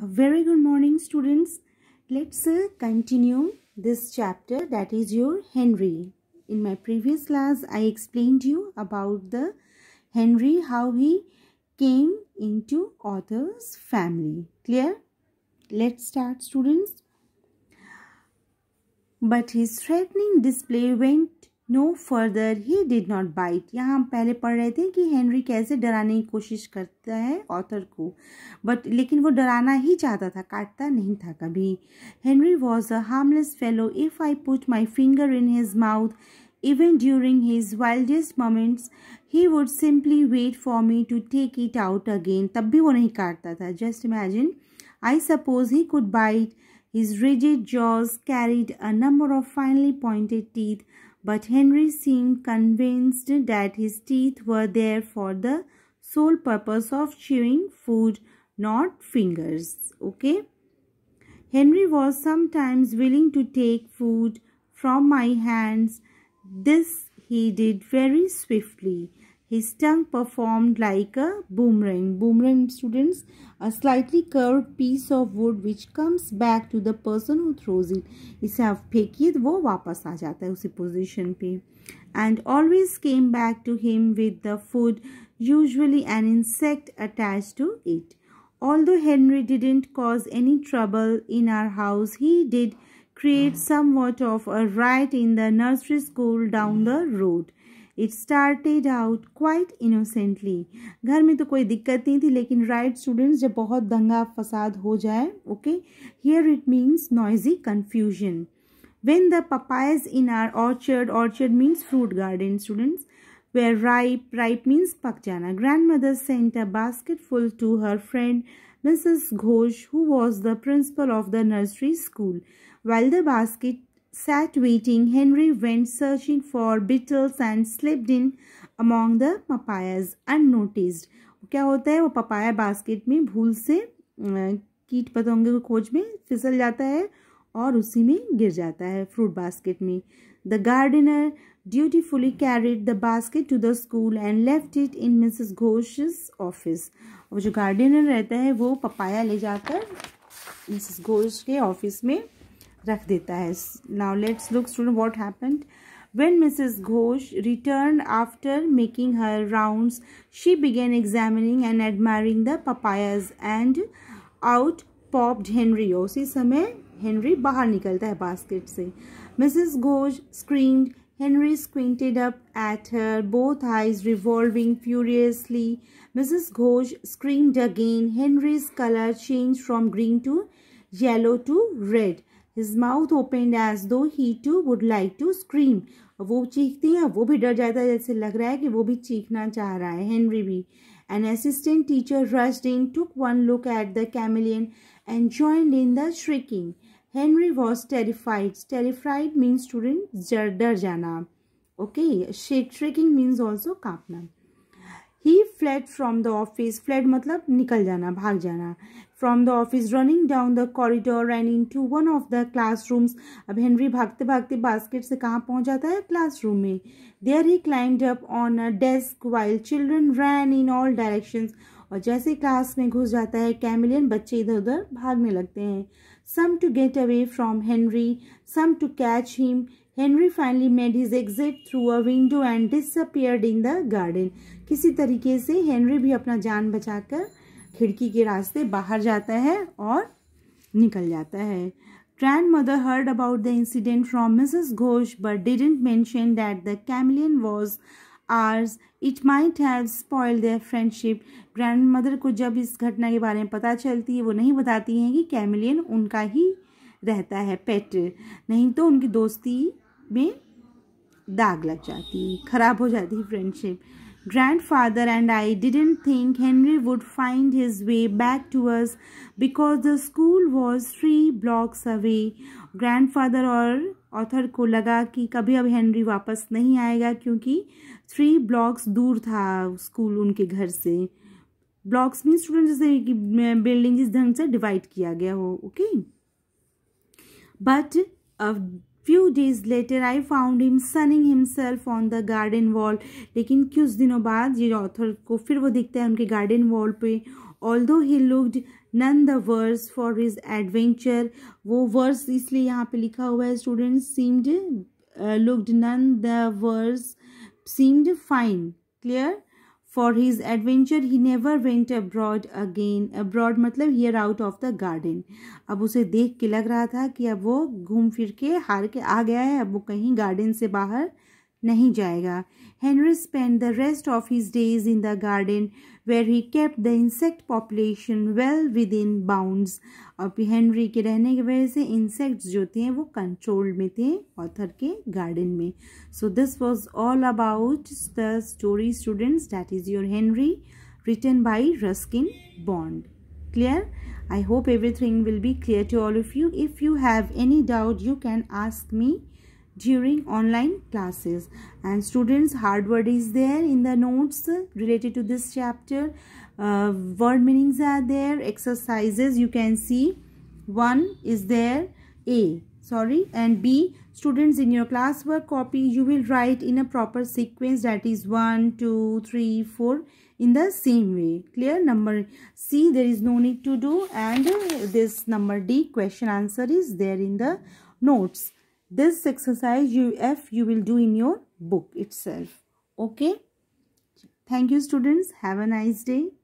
A very good morning students. Let's uh, continue this chapter that is your Henry. In my previous class I explained you about the Henry how he came into author's family. Clear? Let's start students. But his threatening display went no further he did not bite यहाँ हम पहले पढ़ रहे थे कि Henry कैसे डराने की कोशिश करता है ऑथर को बट लेकिन वो डराना ही चाहता था काटता नहीं था कभी Henry was a harmless fellow if I put my finger in his mouth even during his wildest moments he would simply wait for me to take it out again तब भी वो नहीं काटता था just imagine I suppose he could bite his rigid jaws carried a number of finely pointed teeth but Henry seemed convinced that his teeth were there for the sole purpose of chewing food, not fingers. Okay. Henry was sometimes willing to take food from my hands. This he did very swiftly. His tongue performed like a boomerang. Boomerang, students, a slightly curved piece of wood which comes back to the person who throws it. इसे आप फेंकिए तो वो वापस आ जाता है उसी position पे. And always came back to him with the food, usually an insect attached to it. Although Henry didn't cause any trouble in our house, he did create somewhat of a riot in the nursery school down the road. It started out quite innocently घर में तो कोई दिक्कत नहीं थी लेकिन right right students जब बहुत दंगा फसाद हो जाए okay here it means noisy confusion when the papayas in our orchard orchard means fruit garden students were ripe ripe means पक जाना grandmother sent a basket full to her friend Mrs Ghosh who was the principal of the nursery school well the basket sat waiting, Henry went searching for beetles and slipped in among the papayas unnoticed. क्या होता है वो papaya basket में भूल से कीट पतंगे की खोज में फिसल जाता है और उसी में गिर जाता है फ्रूट बास्केट में the gardener dutifully carried the basket to the school and left it in Mrs Ghosh office और जो गार्डनर रहता है वो पपाया ले जाकर मिसेस घोष के ऑफिस में रख देता है now let's look student what happened when Mrs Ghosh return after making her round she began examining and admiring the papayas and out popped Henry उसी समय हेनरी बाहर निकलता है बास्केट से Mrs Ghosh screamed Henry squinted up at her both eyes revolving furiously Mrs Ghosh screamed again Henry's colour change from green to yellow to red his mouth opened as though he too would like to scream वो चीखती हैं वो भी डर जाता है जैसे लग रहा है कि वो भी चीखना चाह रहा है हेनरी भी an assistant teacher rushed in took one look at the chameleon and joined in the shrieking Henry was terrified terrified means student डर जाना okay shake shrieking means also कापना he fled from the office fled मतलब निकल जाना भाग जाना the office running down the corridor the into one of the classrooms अब Henry भागते भागते बास्केट से कहाँ पहुँच जाता है क्लास रूम में there he climbed up on a desk while children ran in all directions और जैसे क्लास में घुस जाता है कैमिलियन बच्चे इधर उधर भागने लगते हैं some to get away from Henry some to catch him Henry finally made his exit through a window and disappeared in the garden किसी तरीके से हेनरी भी अपना जान बचाकर खिड़की के रास्ते बाहर जाता है और निकल जाता है grandmother heard about the incident from Mrs Ghosh but didn't mention that the chameleon was ours it might have spoil their friendship grandmother को जब इस घटना के बारे में पता चलती है वो नहीं बताती हैं कि कैमिलियन उनका ही रहता है पेट नहीं तो उनकी दोस्ती में दाग लग जाती खराब हो जाती है friendship Grandfather and I didn't think Henry would find his way back to us because the school was three blocks away. Grandfather or author ko laga ki kabhi ab henry wapas nahi aayega kyunki three blocks dur tha school unke ghar se blocks mean student जैसे कि building इस ढंग से divide किया गया हो okay but few days later I found him sunning himself on the garden wall लेकिन कुछ दिनों बाद ये ऑथर को फिर वो दिखता है उनके गार्डन वॉल पे although he looked none the worse for his adventure वो वर्स इसलिए यहाँ पे लिखा हुआ है student seemed looked none the worse seemed fine clear for his adventure he never went abroad again abroad मतलब here out of the garden अब उसे देख के लग रहा था कि अब वो घूम फिर के हार के आ गया है अब वो कहीं गार्डन से बाहर नहीं जाएगा spend the rest of his days in the garden where he kept the insect population well within bounds और हेनरी के रहने की वजह से इंसेक्ट्स जो थे वो कंट्रोल में थे ऑथर के गार्डन में so this was all about the story students that is your Henry return by Ruskin Bond clear I hope everything will be clear to all of you if you have any doubt you can ask me during online classes and students hard word is there in the notes related to this chapter uh, word meanings are there exercises you can see one is there a sorry and b students in your classwork copy you will write in a proper sequence that is one, two, three, four. in the same way clear number c there is no need to do and this number d question answer is there in the notes this exercise you f you will do in your book itself okay thank you students have a nice day